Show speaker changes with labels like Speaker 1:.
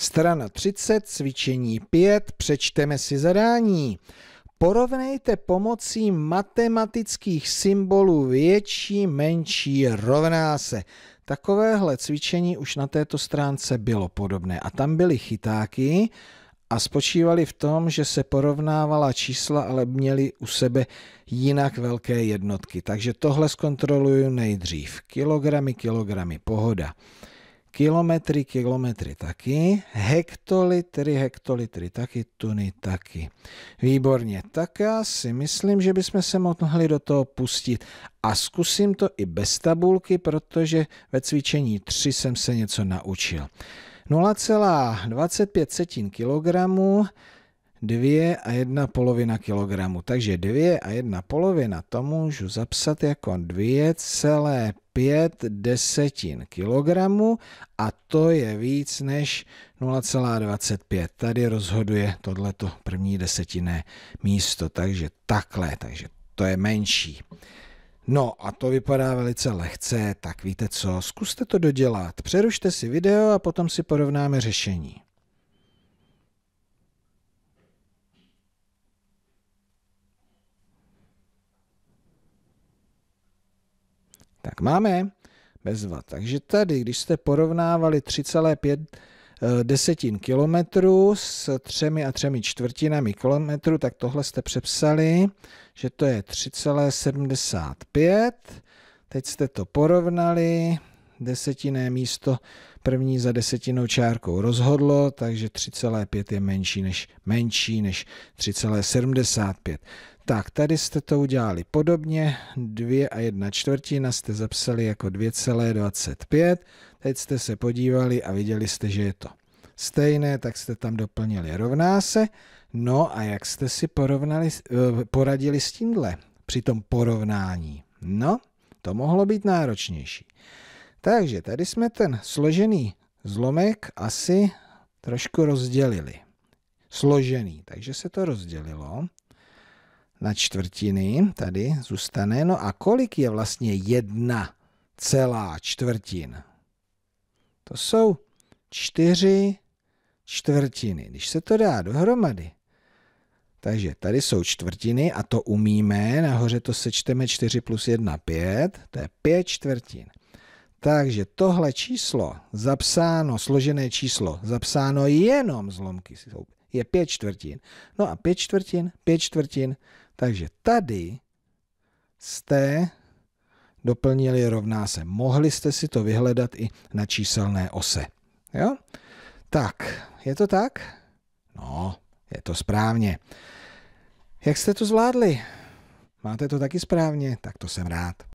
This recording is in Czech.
Speaker 1: Strana 30, cvičení 5, přečteme si zadání. Porovnejte pomocí matematických symbolů větší, menší, rovná se. Takovéhle cvičení už na této stránce bylo podobné a tam byly chytáky a spočívaly v tom, že se porovnávala čísla, ale měly u sebe jinak velké jednotky. Takže tohle zkontroluju nejdřív. Kilogramy, kilogramy, pohoda kilometry, kilometry taky, hektolitry, hektolitry taky, tuny taky. Výborně, tak já si myslím, že bychom se mohli do toho pustit a zkusím to i bez tabulky, protože ve cvičení 3 jsem se něco naučil. 0,25 kg 2 a 1 polovina kilogramu. Takže 2 a 1 polovina to můžu zapsat jako 2,5 desetin kilogramu a to je víc než 0,25. Tady rozhoduje tohleto první desetinné místo, takže takhle, takže to je menší. No a to vypadá velice lehce, tak víte co, zkuste to dodělat. Přerušte si video a potom si porovnáme řešení. Tak máme bezva. Takže tady, když jste porovnávali 3,5 eh, desetin kilometru s třemi a třemi čtvrtinami kilometru, tak tohle jste přepsali, že to je 3,75. Teď jste to porovnali, desetinné místo první za desetinou čárkou rozhodlo, takže 3,5 je menší než, menší než 3,75. Tak, tady jste to udělali podobně, 2 a 1 čtvrtina jste zapsali jako 2,25, teď jste se podívali a viděli jste, že je to stejné, tak jste tam doplnili rovná se, no a jak jste si porovnali, eh, poradili s tímhle při tom porovnání? No, to mohlo být náročnější. Takže tady jsme ten složený zlomek asi trošku rozdělili. Složený, takže se to rozdělilo na čtvrtiny, tady zůstane. No a kolik je vlastně jedna celá čtvrtin? To jsou čtyři čtvrtiny. Když se to dá dohromady, takže tady jsou čtvrtiny a to umíme. Nahoře to sečteme 4 plus 1, 5. To je 5 čtvrtin. Takže tohle číslo zapsáno, složené číslo, zapsáno jenom zlomky, je 5 čtvrtin. No a 5 čtvrtin, 5 čtvrtin, takže tady jste doplnili rovná se. Mohli jste si to vyhledat i na číselné ose. Jo? Tak, je to tak? No, je to správně. Jak jste to zvládli? Máte to taky správně? Tak to jsem rád.